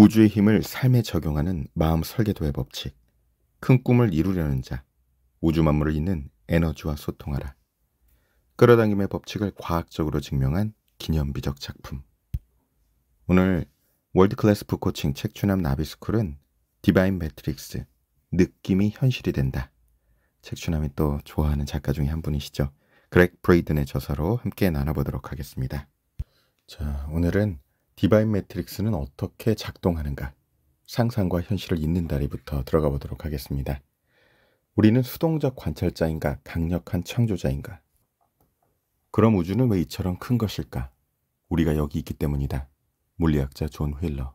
우주의 힘을 삶에 적용하는 마음 설계도의 법칙. 큰 꿈을 이루려는 자. 우주 만물을 잇는 에너지와 소통하라. 끌어당김의 법칙을 과학적으로 증명한 기념비적 작품. 오늘 월드클래스 부코칭 책추남 나비스쿨은 디바인 매트릭스, 느낌이 현실이 된다. 책추남이 또 좋아하는 작가 중에 한 분이시죠. 그렉 브레이든의 저서로 함께 나눠보도록 하겠습니다. 자, 오늘은 디바인 매트릭스는 어떻게 작동하는가? 상상과 현실을 잇는 다리부터 들어가 보도록 하겠습니다. 우리는 수동적 관찰자인가, 강력한 창조자인가? 그럼 우주는 왜 이처럼 큰 것일까? 우리가 여기 있기 때문이다. 물리학자 존 휠러.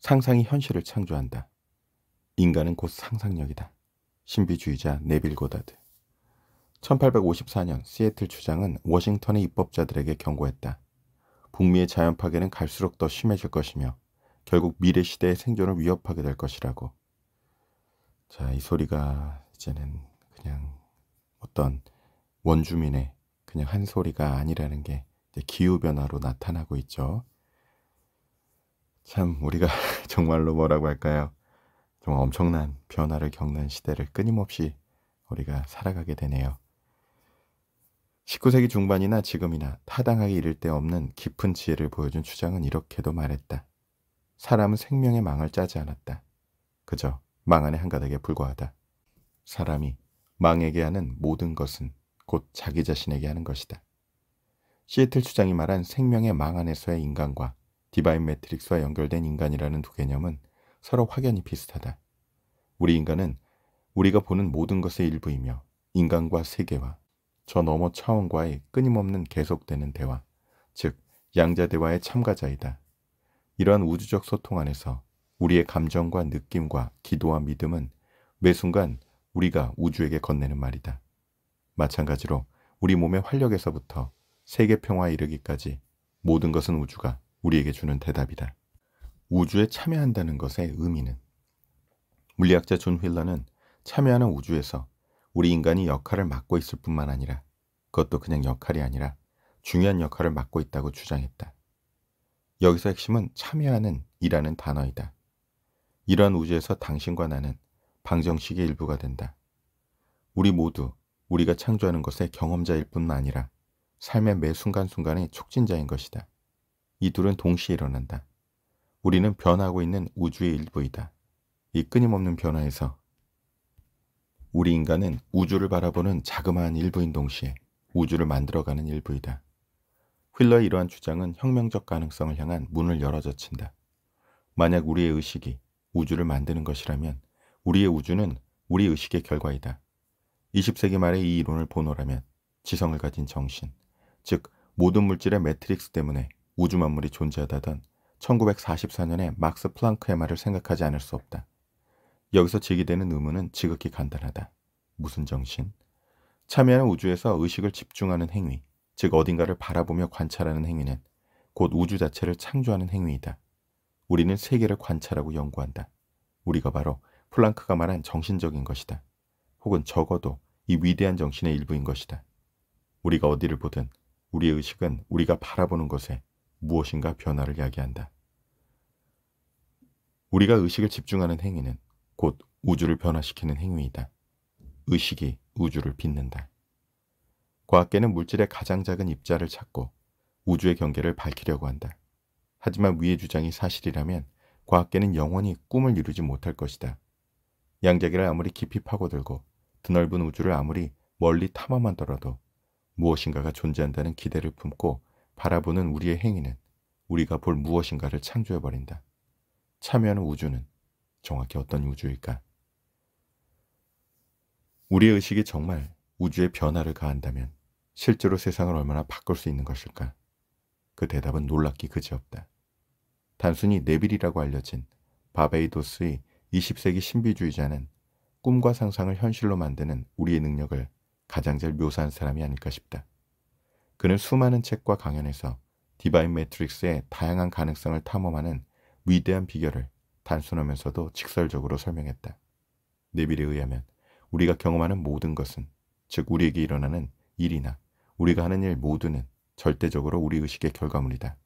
상상이 현실을 창조한다. 인간은 곧 상상력이다. 신비주의자 네빌 고다드. 1854년 시애틀 주장은 워싱턴의 입법자들에게 경고했다. 북미의 자연 파괴는 갈수록 더 심해질 것이며 결국 미래 시대의 생존을 위협하게 될 것이라고. 자, 이 소리가 이제는 그냥 어떤 원주민의 그냥 한 소리가 아니라는 게 기후 변화로 나타나고 있죠. 참 우리가 정말로 뭐라고 할까요? 정말 엄청난 변화를 겪는 시대를 끊임없이 우리가 살아가게 되네요. 19세기 중반이나 지금이나 타당하게 이를 데 없는 깊은 지혜를 보여준 추장은 이렇게도 말했다. 사람은 생명의 망을 짜지 않았다. 그저 망안에 한가닥에 불과하다. 사람이 망에게 하는 모든 것은 곧 자기 자신에게 하는 것이다. 시애틀 추장이 말한 생명의 망 안에서의 인간과 디바인 매트릭스와 연결된 인간이라는 두 개념은 서로 확연히 비슷하다. 우리 인간은 우리가 보는 모든 것의 일부이며 인간과 세계와 저 너머 차원과의 끊임없는 계속되는 대화, 즉 양자대화의 참가자이다. 이러한 우주적 소통 안에서 우리의 감정과 느낌과 기도와 믿음은 매 순간 우리가 우주에게 건네는 말이다. 마찬가지로 우리 몸의 활력에서부터 세계 평화에 이르기까지 모든 것은 우주가 우리에게 주는 대답이다. 우주에 참여한다는 것의 의미는 물리학자 존 휠러는 참여하는 우주에서 우리 인간이 역할을 맡고 있을 뿐만 아니라 그것도 그냥 역할이 아니라 중요한 역할을 맡고 있다고 주장했다. 여기서 핵심은 참여하는 이라는 단어이다. 이러한 우주에서 당신과 나는 방정식의 일부가 된다. 우리 모두 우리가 창조하는 것의 경험자일 뿐만 아니라 삶의 매 순간순간의 촉진자인 것이다. 이 둘은 동시에 일어난다. 우리는 변하고 있는 우주의 일부이다. 이 끊임없는 변화에서 우리 인간은 우주를 바라보는 자그마한 일부인 동시에 우주를 만들어가는 일부이다. 휠러의 이러한 주장은 혁명적 가능성을 향한 문을 열어젖힌다. 만약 우리의 의식이 우주를 만드는 것이라면 우리의 우주는 우리 의식의 결과이다. 20세기 말에이 이론을 본호라면 지성을 가진 정신, 즉 모든 물질의 매트릭스 때문에 우주 만물이 존재하다던 1944년의 막스 플랑크의 말을 생각하지 않을 수 없다. 여기서 제기되는 의문은 지극히 간단하다. 무슨 정신? 참여하는 우주에서 의식을 집중하는 행위, 즉 어딘가를 바라보며 관찰하는 행위는 곧 우주 자체를 창조하는 행위이다. 우리는 세계를 관찰하고 연구한다. 우리가 바로 플랑크가 말한 정신적인 것이다. 혹은 적어도 이 위대한 정신의 일부인 것이다. 우리가 어디를 보든 우리의 의식은 우리가 바라보는 것에 무엇인가 변화를 야기한다. 우리가 의식을 집중하는 행위는 곧 우주를 변화시키는 행위이다. 의식이 우주를 빚는다. 과학계는 물질의 가장 작은 입자를 찾고 우주의 경계를 밝히려고 한다. 하지만 위의 주장이 사실이라면 과학계는 영원히 꿈을 이루지 못할 것이다. 양자기를 아무리 깊이 파고들고 드넓은 우주를 아무리 멀리 탐험한더라도 무엇인가가 존재한다는 기대를 품고 바라보는 우리의 행위는 우리가 볼 무엇인가를 창조해버린다. 참여하는 우주는 정확히 어떤 우주일까? 우리의 의식이 정말 우주의 변화를 가한다면 실제로 세상을 얼마나 바꿀 수 있는 것일까? 그 대답은 놀랍기 그지없다. 단순히 네빌이라고 알려진 바베이도스의 20세기 신비주의자는 꿈과 상상을 현실로 만드는 우리의 능력을 가장 잘 묘사한 사람이 아닐까 싶다. 그는 수많은 책과 강연에서 디바인 매트릭스의 다양한 가능성을 탐험하는 위대한 비결을 단순하면서도 직설적으로 설명했다. 네빌에 의하면 우리가 경험하는 모든 것은 즉 우리에게 일어나는 일이나 우리가 하는 일 모두는 절대적으로 우리 의식의 결과물이다.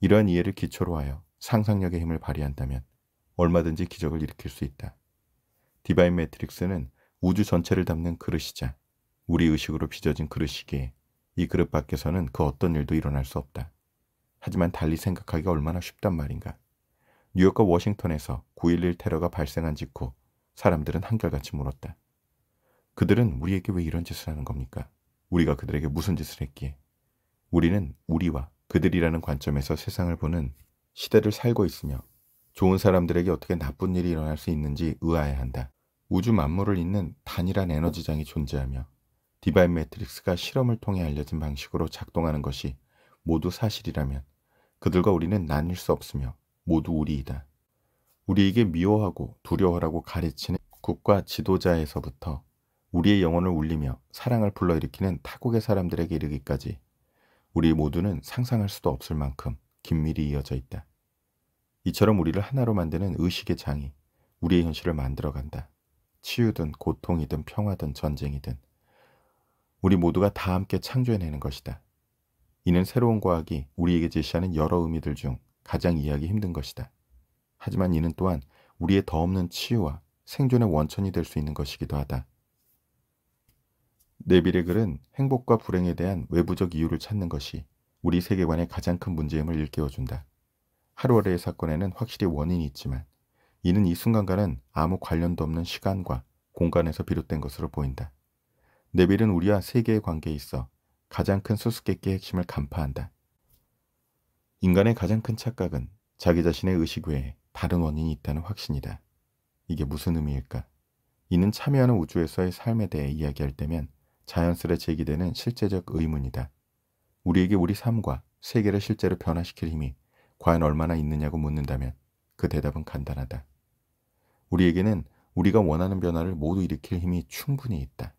이러한 이해를 기초로 하여 상상력의 힘을 발휘한다면 얼마든지 기적을 일으킬 수 있다. 디바인 매트릭스는 우주 전체를 담는 그릇이자 우리 의식으로 빚어진 그릇이기에 이 그릇 밖에서는 그 어떤 일도 일어날 수 없다. 하지만 달리 생각하기가 얼마나 쉽단 말인가. 뉴욕과 워싱턴에서 9.11 테러가 발생한 직후 사람들은 한결같이 물었다. 그들은 우리에게 왜 이런 짓을 하는 겁니까? 우리가 그들에게 무슨 짓을 했기에? 우리는 우리와 그들이라는 관점에서 세상을 보는 시대를 살고 있으며 좋은 사람들에게 어떻게 나쁜 일이 일어날 수 있는지 의아해한다. 우주 만물을 잇는 단일한 에너지장이 존재하며 디바인 매트릭스가 실험을 통해 알려진 방식으로 작동하는 것이 모두 사실이라면 그들과 우리는 나뉠 수 없으며 모두 우리이다. 우리에게 미워하고 두려워라고 하 가르치는 국가 지도자에서부터 우리의 영혼을 울리며 사랑을 불러일으키는 타국의 사람들에게 이르기까지 우리 모두는 상상할 수도 없을 만큼 긴밀히 이어져 있다. 이처럼 우리를 하나로 만드는 의식의 장이 우리의 현실을 만들어간다. 치유든 고통이든 평화든 전쟁이든 우리 모두가 다 함께 창조해내는 것이다. 이는 새로운 과학이 우리에게 제시하는 여러 의미들 중 가장 이해하기 힘든 것이다. 하지만 이는 또한 우리의 더없는 치유와 생존의 원천이 될 수 있는 것이기도 하다. 네빌의 글은 행복과 불행에 대한 외부적 이유를 찾는 것이 우리 세계관의 가장 큰 문제임을 일깨워준다. 하루아래의 사건에는 확실히 원인이 있지만 이는 이 순간과는 아무 관련도 없는 시간과 공간에서 비롯된 것으로 보인다. 네빌은 우리와 세계의 관계에 있어 가장 큰 수수께끼의 핵심을 간파한다. 인간의 가장 큰 착각은 자기 자신의 의식 외에 다른 원인이 있다는 확신이다. 이게 무슨 의미일까? 이는 참여하는 우주에서의 삶에 대해 이야기할 때면 자연스레 제기되는 실제적 의문이다. 우리에게 우리 삶과 세계를 실제로 변화시킬 힘이 과연 얼마나 있느냐고 묻는다면 그 대답은 간단하다. 우리에게는 우리가 원하는 변화를 모두 일으킬 힘이 충분히 있다.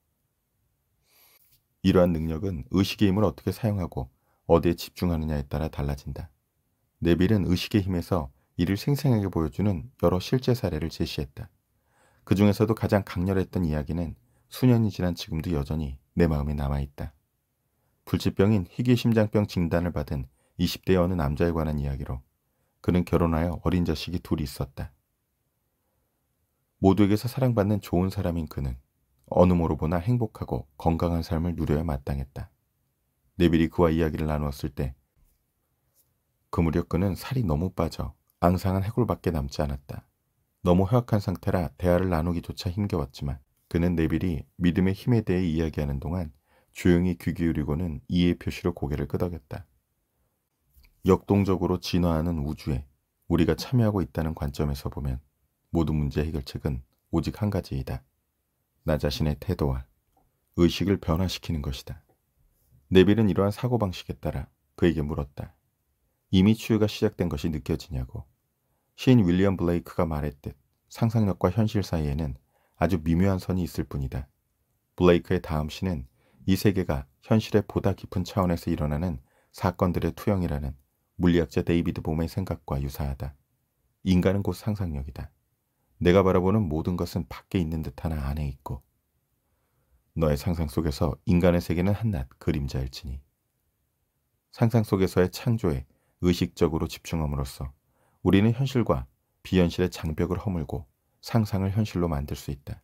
이러한 능력은 의식의 힘을 어떻게 사용하고 어디에 집중하느냐에 따라 달라진다. 네빌은 의식의 힘에서 이를 생생하게 보여주는 여러 실제 사례를 제시했다. 그 중에서도 가장 강렬했던 이야기는 수년이 지난 지금도 여전히 내 마음에 남아있다. 불치병인 희귀심장병 진단을 받은 20대의 어느 남자에 관한 이야기로 그는 결혼하여 어린 자식이 둘이 있었다. 모두에게서 사랑받는 좋은 사람인 그는 어느 모로 보나 행복하고 건강한 삶을 누려야 마땅했다. 네빌이 그와 이야기를 나누었을 때 그 무렵 그는 살이 너무 빠져 앙상한 해골밖에 남지 않았다. 너무 허약한 상태라 대화를 나누기조차 힘겨웠지만 그는 네빌이 믿음의 힘에 대해 이야기하는 동안 조용히 귀 기울이고는 이해 표시로 고개를 끄덕였다. 역동적으로 진화하는 우주에 우리가 참여하고 있다는 관점에서 보면 모든 문제 해결책은 오직 한 가지이다. 나 자신의 태도와 의식을 변화시키는 것이다. 네빌은 이러한 사고방식에 따라 그에게 물었다. 이미 추위가 시작된 것이 느껴지냐고. 시인 윌리엄 블레이크가 말했듯 상상력과 현실 사이에는 아주 미묘한 선이 있을 뿐이다. 블레이크의 다음 시는 이 세계가 현실의 보다 깊은 차원에서 일어나는 사건들의 투영이라는 물리학자 데이비드 봄의 생각과 유사하다. 인간은 곧 상상력이다. 내가 바라보는 모든 것은 밖에 있는 듯하나 안에 있고 너의 상상 속에서 인간의 세계는 한낱 그림자일지니 상상 속에서의 창조에 의식적으로 집중함으로써 우리는 현실과 비현실의 장벽을 허물고 상상을 현실로 만들 수 있다.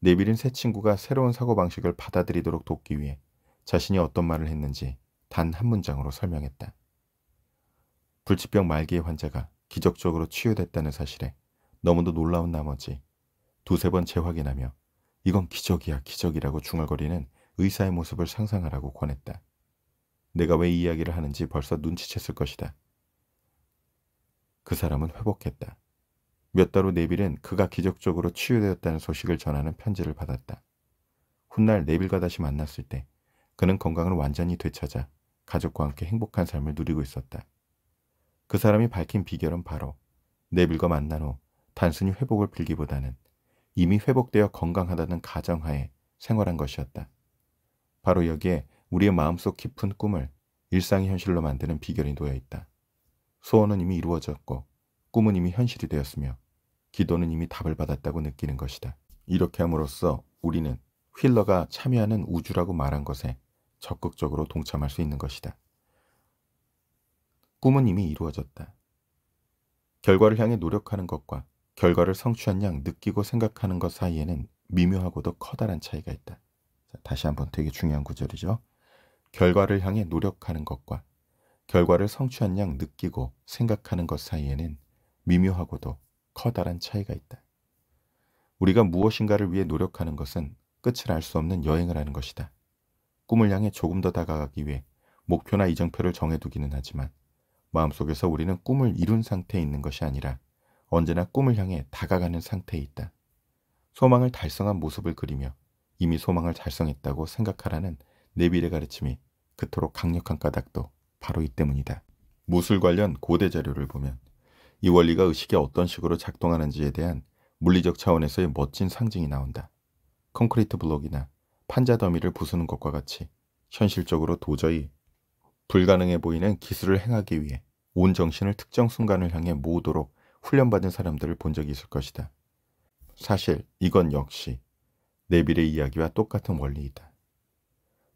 네빌은 새 친구가 새로운 사고방식을 받아들이도록 돕기 위해 자신이 어떤 말을 했는지 단 한 문장으로 설명했다. 불치병 말기의 환자가 기적적으로 치유됐다는 사실에 너무도 놀라운 나머지 두세 번 재확인하며 이건 기적이야 기적이라고 중얼거리는 의사의 모습을 상상하라고 권했다. 내가 왜 이야기를 하는지 벌써 눈치챘을 것이다. 그 사람은 회복했다. 몇 달 후 네빌은 그가 기적적으로 치유되었다는 소식을 전하는 편지를 받았다. 훗날 네빌과 다시 만났을 때 그는 건강을 완전히 되찾아 가족과 함께 행복한 삶을 누리고 있었다. 그 사람이 밝힌 비결은 바로 네빌과 만난 후 단순히 회복을 빌기보다는 이미 회복되어 건강하다는 가정하에 생활한 것이었다. 바로 여기에 우리의 마음속 깊은 꿈을 일상의 현실로 만드는 비결이 놓여 있다. 소원은 이미 이루어졌고 꿈은 이미 현실이 되었으며 기도는 이미 답을 받았다고 느끼는 것이다. 이렇게 함으로써 우리는 휠러가 참여하는 우주라고 말한 것에 적극적으로 동참할 수 있는 것이다. 꿈은 이미 이루어졌다. 결과를 향해 노력하는 것과 결과를 성취한 양 느끼고 생각하는 것 사이에는 미묘하고도 커다란 차이가 있다. 다시 한번 되게 중요한 구절이죠. 결과를 향해 노력하는 것과 결과를 성취한 양 느끼고 생각하는 것 사이에는 미묘하고도 커다란 차이가 있다. 우리가 무엇인가를 위해 노력하는 것은 끝을 알 수 없는 여행을 하는 것이다. 꿈을 향해 조금 더 다가가기 위해 목표나 이정표를 정해두기는 하지만 마음속에서 우리는 꿈을 이룬 상태에 있는 것이 아니라 언제나 꿈을 향해 다가가는 상태에 있다. 소망을 달성한 모습을 그리며 이미 소망을 달성했다고 생각하라는 네빌의 가르침이 그토록 강력한 까닭도 바로 이 때문이다. 무술 관련 고대 자료를 보면 이 원리가 의식에 어떤 식으로 작동하는지에 대한 물리적 차원에서의 멋진 상징이 나온다. 콘크리트 블록이나 판자 더미를 부수는 것과 같이 현실적으로 도저히 불가능해 보이는 기술을 행하기 위해 온 정신을 특정 순간을 향해 모으도록 훈련받은 사람들을 본 적이 있을 것이다. 사실 이건 역시 네빌의 이야기와 똑같은 원리이다.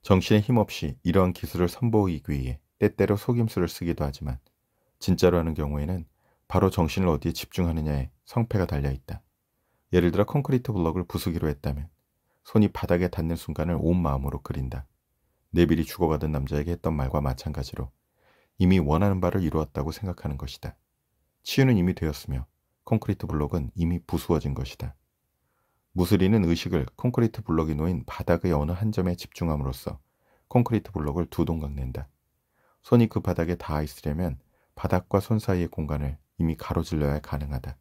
정신에 힘없이 이러한 기술을 선보이기 위해 때때로 속임수를 쓰기도 하지만 진짜로 하는 경우에는 바로 정신을 어디에 집중하느냐에 성패가 달려있다. 예를 들어 콘크리트 블럭을 부수기로 했다면 손이 바닥에 닿는 순간을 온 마음으로 그린다. 네빌이 주고받은 남자에게 했던 말과 마찬가지로 이미 원하는 바를 이루었다고 생각하는 것이다. 치유는 이미 되었으며 콘크리트 블록은 이미 부수어진 것이다. 무수리는 의식을 콘크리트 블록이 놓인 바닥의 어느 한 점에 집중함으로써 콘크리트 블록을 두 동강 낸다. 손이 그 바닥에 닿아 있으려면 바닥과 손 사이의 공간을 이미 가로질러야 가능하다.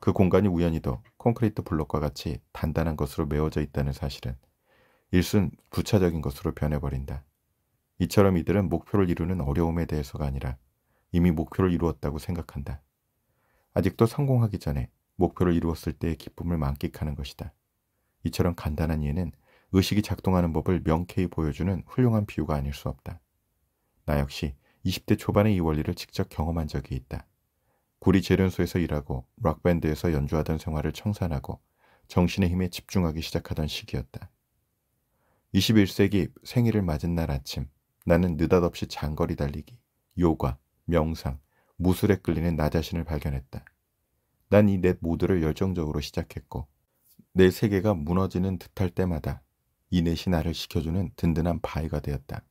그 공간이 우연히도 콘크리트 블록과 같이 단단한 것으로 메워져 있다는 사실은 일순 부차적인 것으로 변해버린다. 이처럼 이들은 목표를 이루는 어려움에 대해서가 아니라 이미 목표를 이루었다고 생각한다. 아직도 성공하기 전에 목표를 이루었을 때의 기쁨을 만끽하는 것이다. 이처럼 간단한 예는 의식이 작동하는 법을 명쾌히 보여주는 훌륭한 비유가 아닐 수 없다. 나 역시 20대 초반에 이 원리를 직접 경험한 적이 있다. 구리 재련소에서 일하고 락밴드에서 연주하던 생활을 청산하고 정신의 힘에 집중하기 시작하던 시기였다. 21세기 생일을 맞은 날 아침 나는 느닷없이 장거리 달리기, 요가, 명상, 무술에 끌리는 나 자신을 발견했다. 난이넷 모두를 열정적으로 시작했고 내 세계가 무너지는 듯할 때마다 이 넷이 나를 지켜주는 든든한 바위가 되었다.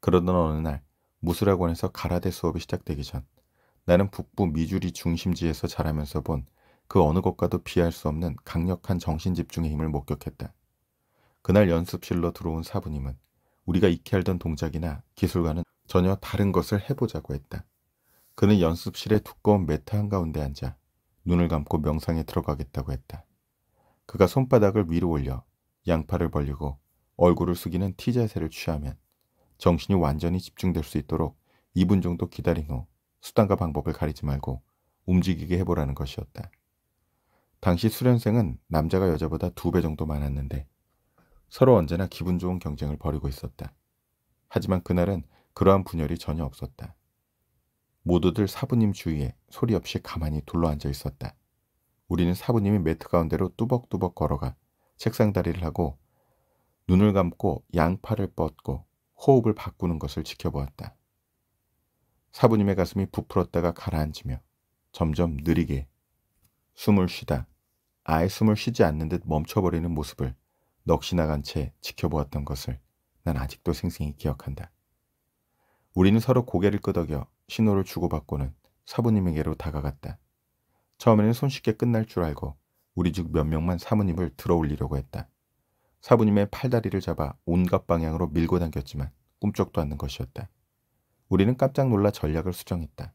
그러던 어느 날 무술학원에서 가라데 수업이 시작되기 전 나는 북부 미주리 중심지에서 자라면서 본 그 어느 것과도 비할 수 없는 강력한 정신집중의 힘을 목격했다. 그날 연습실로 들어온 사부님은 우리가 익히 알던 동작이나 기술과는 전혀 다른 것을 해보자고 했다. 그는 연습실의 두꺼운 매트 한가운데 앉아 눈을 감고 명상에 들어가겠다고 했다. 그가 손바닥을 위로 올려 양팔을 벌리고 얼굴을 숙이는 티 자세를 취하면 정신이 완전히 집중될 수 있도록 2분 정도 기다린 후 수단과 방법을 가리지 말고 움직이게 해보라는 것이었다. 당시 수련생은 남자가 여자보다 두 배 정도 많았는데 서로 언제나 기분 좋은 경쟁을 벌이고 있었다. 하지만 그날은 그러한 분열이 전혀 없었다. 모두들 사부님 주위에 소리 없이 가만히 둘러앉아 있었다. 우리는 사부님이 매트 가운데로 뚜벅뚜벅 걸어가 책상 다리를 하고 눈을 감고 양팔을 뻗고 호흡을 바꾸는 것을 지켜보았다. 사부님의 가슴이 부풀었다가 가라앉으며 점점 느리게 숨을 쉬다 아예 숨을 쉬지 않는 듯 멈춰버리는 모습을 넋이 나간 채 지켜보았던 것을 난 아직도 생생히 기억한다. 우리는 서로 고개를 끄덕여 신호를 주고받고는 사부님에게로 다가갔다. 처음에는 손쉽게 끝날 줄 알고 우리 집 몇 명만 사부님을 들어올리려고 했다. 사부님의 팔다리를 잡아 온갖 방향으로 밀고 당겼지만 꿈쩍도 않는 것이었다. 우리는 깜짝 놀라 전략을 수정했다.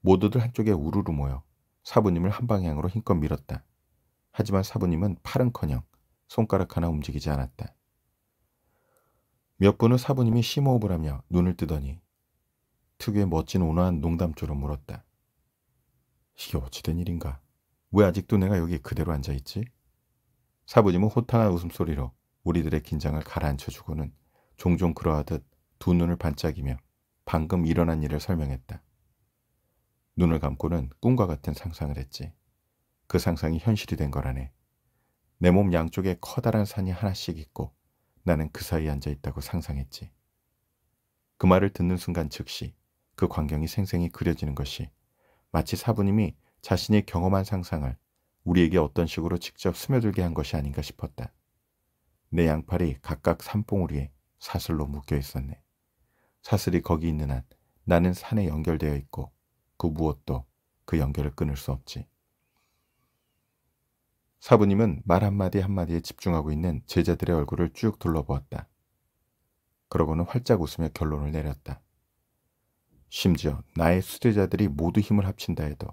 모두들 한쪽에 우르르 모여 사부님을 한 방향으로 힘껏 밀었다. 하지만 사부님은 팔은커녕 손가락 하나 움직이지 않았다. 몇분은 사부님이 심호흡을 하며 눈을 뜨더니 특유의 멋진 온화한 농담조로 물었다. 이게 어찌된 일인가? 왜 아직도 내가 여기 그대로 앉아있지? 사부님은 호탕한 웃음소리로 우리들의 긴장을 가라앉혀주고는 종종 그러하듯 두 눈을 반짝이며 방금 일어난 일을 설명했다. 눈을 감고는 꿈과 같은 상상을 했지. 그 상상이 현실이 된 거라네. 내 몸 양쪽에 커다란 산이 하나씩 있고 나는 그 사이에 앉아 있다고 상상했지. 그 말을 듣는 순간 즉시 그 광경이 생생히 그려지는 것이 마치 사부님이 자신이 경험한 상상을 우리에게 어떤 식으로 직접 스며들게 한 것이 아닌가 싶었다. 내 양팔이 각각 산봉우리에 사슬로 묶여 있었네. 사슬이 거기 있는 한 나는 산에 연결되어 있고 그 무엇도 그 연결을 끊을 수 없지. 사부님은 말 한마디 한마디에 집중하고 있는 제자들의 얼굴을 쭉 둘러보았다. 그러고는 활짝 웃으며 결론을 내렸다. 심지어 나의 수제자들이 모두 힘을 합친다 해도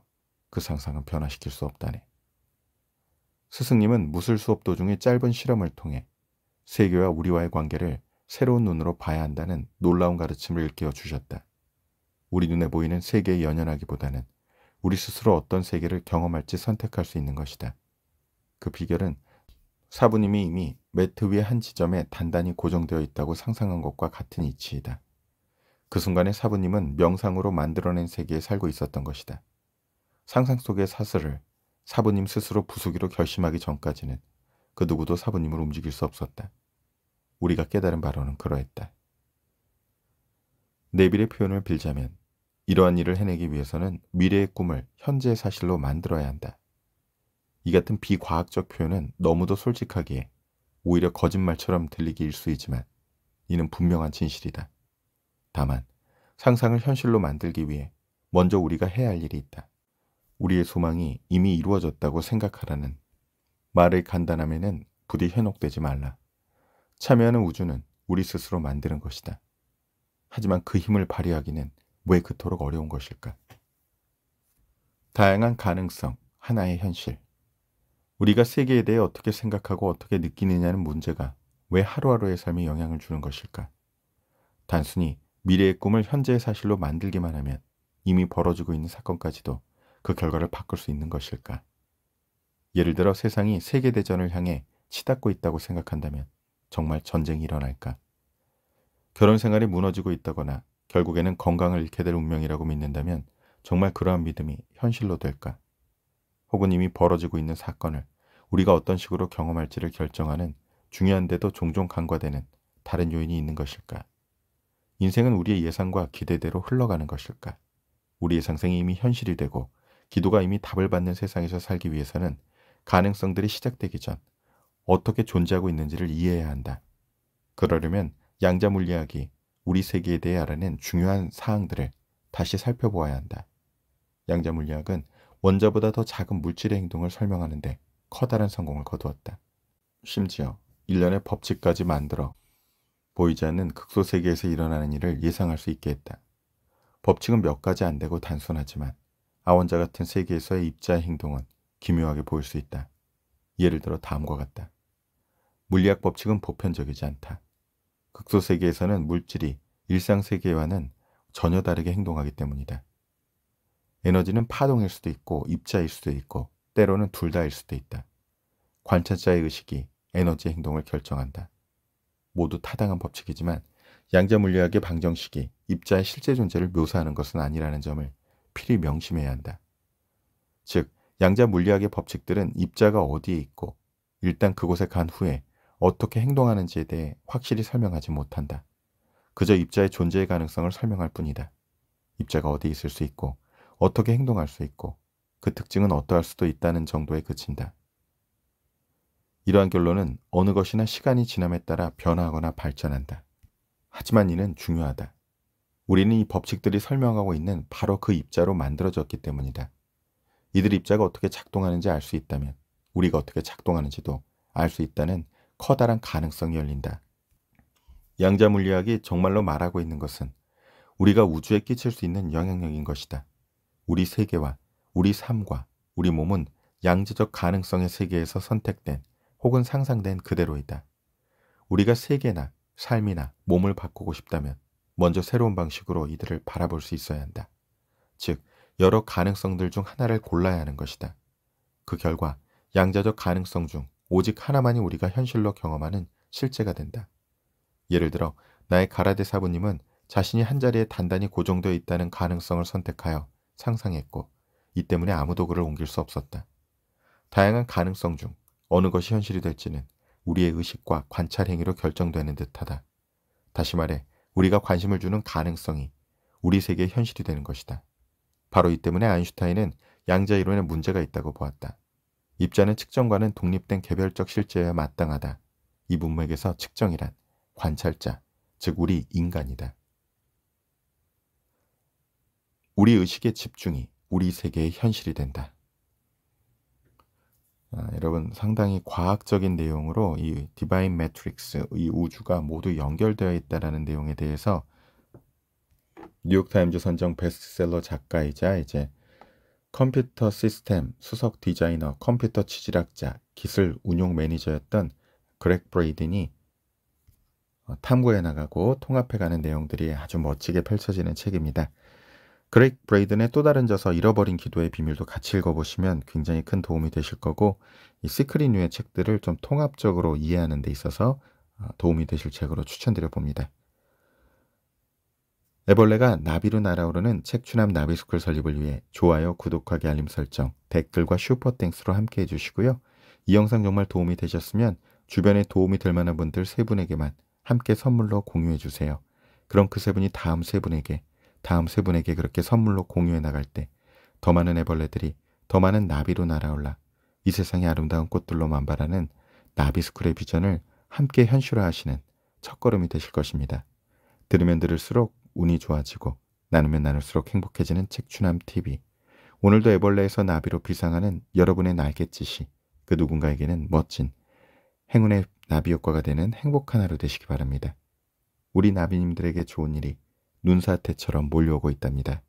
그 상상은 변화시킬 수 없다네. 스승님은 무술 수업 도중에 짧은 실험을 통해 세계와 우리와의 관계를 새로운 눈으로 봐야 한다는 놀라운 가르침을 일깨워 주셨다. 우리 눈에 보이는 세계에 연연하기보다는 우리 스스로 어떤 세계를 경험할지 선택할 수 있는 것이다. 그 비결은 사부님이 이미 매트 위의 한 지점에 단단히 고정되어 있다고 상상한 것과 같은 이치이다. 그 순간에 사부님은 명상으로 만들어낸 세계에 살고 있었던 것이다. 상상 속의 사슬을 사부님 스스로 부수기로 결심하기 전까지는 그 누구도 사부님을 움직일 수 없었다. 우리가 깨달은 바로는 그러했다. 네빌의 표현을 빌자면 이러한 일을 해내기 위해서는 미래의 꿈을 현재의 사실로 만들어야 한다. 이 같은 비과학적 표현은 너무도 솔직하기에 오히려 거짓말처럼 들리기 일수이지만 이는 분명한 진실이다. 다만 상상을 현실로 만들기 위해 먼저 우리가 해야 할 일이 있다. 우리의 소망이 이미 이루어졌다고 생각하라는 말의 간단함에는 부디 현혹되지 말라. 참여하는 우주는 우리 스스로 만드는 것이다. 하지만 그 힘을 발휘하기는 왜 그토록 어려운 것일까? 다양한 가능성, 하나의 현실. 우리가 세계에 대해 어떻게 생각하고 어떻게 느끼느냐는 문제가 왜 하루하루의 삶에 영향을 주는 것일까? 단순히 미래의 꿈을 현재의 사실로 만들기만 하면 이미 벌어지고 있는 사건까지도 그 결과를 바꿀 수 있는 것일까? 예를 들어 세상이 세계대전을 향해 치닫고 있다고 생각한다면 정말 전쟁이 일어날까? 결혼 생활이 무너지고 있다거나 결국에는 건강을 잃게 될 운명이라고 믿는다면 정말 그러한 믿음이 현실로 될까? 혹은 이미 벌어지고 있는 사건을 우리가 어떤 식으로 경험할지를 결정하는 중요한데도 종종 간과되는 다른 요인이 있는 것일까? 인생은 우리의 예상과 기대대로 흘러가는 것일까? 우리의 상생이 이미 현실이 되고 기도가 이미 답을 받는 세상에서 살기 위해서는 가능성들이 시작되기 전 어떻게 존재하고 있는지를 이해해야 한다. 그러려면 양자 물리학이 우리 세계에 대해 알아낸 중요한 사항들을 다시 살펴보아야 한다. 양자 물리학은 원자보다 더 작은 물질의 행동을 설명하는데 커다란 성공을 거두었다. 심지어 일련의 법칙까지 만들어 보이지 않는 극소 세계에서 일어나는 일을 예상할 수 있게 했다. 법칙은 몇 가지 안 되고 단순하지만 아원자 같은 세계에서의 입자의 행동은 기묘하게 보일 수 있다. 예를 들어 다음과 같다. 물리학 법칙은 보편적이지 않다. 극소 세계에서는 물질이 일상 세계와는 전혀 다르게 행동하기 때문이다. 에너지는 파동일 수도 있고 입자일 수도 있고 때로는 둘 다일 수도 있다. 관찰자의 의식이 에너지 의 행동을 결정한다. 모두 타당한 법칙이지만 양자 물리학의 방정식이 입자의 실제 존재를 묘사하는 것은 아니라는 점을 필히 명심해야 한다. 즉, 양자 물리학의 법칙들은 입자가 어디에 있고 일단 그곳에 간 후에 어떻게 행동하는지에 대해 확실히 설명하지 못한다. 그저 입자의 존재의 가능성을 설명할 뿐이다. 입자가 어디에 있을 수 있고 어떻게 행동할 수 있고 그 특징은 어떠할 수도 있다는 정도에 그친다. 이러한 결론은 어느 것이나 시간이 지남에 따라 변화하거나 발전한다. 하지만 이는 중요하다. 우리는 이 법칙들이 설명하고 있는 바로 그 입자로 만들어졌기 때문이다. 이들 입자가 어떻게 작동하는지 알 수 있다면 우리가 어떻게 작동하는지도 알 수 있다는 커다란 가능성이 열린다. 양자 물리학이 정말로 말하고 있는 것은 우리가 우주에 끼칠 수 있는 영향력인 것이다. 우리 세계와 우리 삶과 우리 몸은 양자적 가능성의 세계에서 선택된 혹은 상상된 그대로이다. 우리가 세계나 삶이나 몸을 바꾸고 싶다면 먼저 새로운 방식으로 이들을 바라볼 수 있어야 한다. 즉, 여러 가능성들 중 하나를 골라야 하는 것이다. 그 결과 양자적 가능성 중 오직 하나만이 우리가 현실로 경험하는 실제가 된다. 예를 들어 나의 가라데 사부님은 자신이 한자리에 단단히 고정되어 있다는 가능성을 선택하여 상상했고 이 때문에 아무도 그를 옮길 수 없었다. 다양한 가능성 중 어느 것이 현실이 될지는 우리의 의식과 관찰 행위로 결정되는 듯하다. 다시 말해 우리가 관심을 주는 가능성이 우리 세계의 현실이 되는 것이다. 바로 이 때문에 아인슈타인은 양자 이론에 문제가 있다고 보았다. 입자는 측정과는 독립된 개별적 실제여야 마땅하다. 이 문맥에서 측정이란 관찰자, 즉 우리 인간이다. 우리 의식의 집중이 우리 세계의 현실이 된다. 아, 여러분 상당히 과학적인 내용으로 이 디바인 매트릭스, 이 우주가 모두 연결되어 있다라는 내용에 대해서 뉴욕타임즈 선정 베스트셀러 작가이자 이제 컴퓨터 시스템 수석 디자이너, 컴퓨터 지질학자, 기술 운용 매니저였던 그렉 브레이든이 어, 탐구해 나가고 통합해 가는 내용들이 아주 멋지게 펼쳐지는 책입니다. 그레이크 브레이든의 또 다른 저서 잃어버린 기도의 비밀도 같이 읽어보시면 굉장히 큰 도움이 되실 거고 이 시크릿 뉴의 책들을 좀 통합적으로 이해하는 데 있어서 어, 도움이 되실 책으로 추천드려 봅니다. 애벌레가 나비로 날아오르는 책추남 나비스쿨 설립을 위해 좋아요, 구독하기, 알림 설정, 댓글과 슈퍼땡스로 함께 해주시고요. 이 영상 정말 도움이 되셨으면 주변에 도움이 될 만한 분들 세 분에게만 함께 선물로 공유해주세요. 그럼 그 세 분이 다음 세 분에게 다음 세 분에게 그렇게 선물로 공유해 나갈 때 더 많은 애벌레들이 더 많은 나비로 날아올라 이 세상의 아름다운 꽃들로 만발하는 나비스쿨의 비전을 함께 현실화하시는 첫걸음이 되실 것입니다. 들으면 들을수록 운이 좋아지고 나누면 나눌수록 행복해지는 책추남 TV 오늘도 애벌레에서 나비로 비상하는 여러분의 날갯짓이 그 누군가에게는 멋진 행운의 나비 효과가 되는 행복한 하루 되시기 바랍니다. 우리 나비님들에게 좋은 일이 눈사태처럼 몰려오고 있답니다.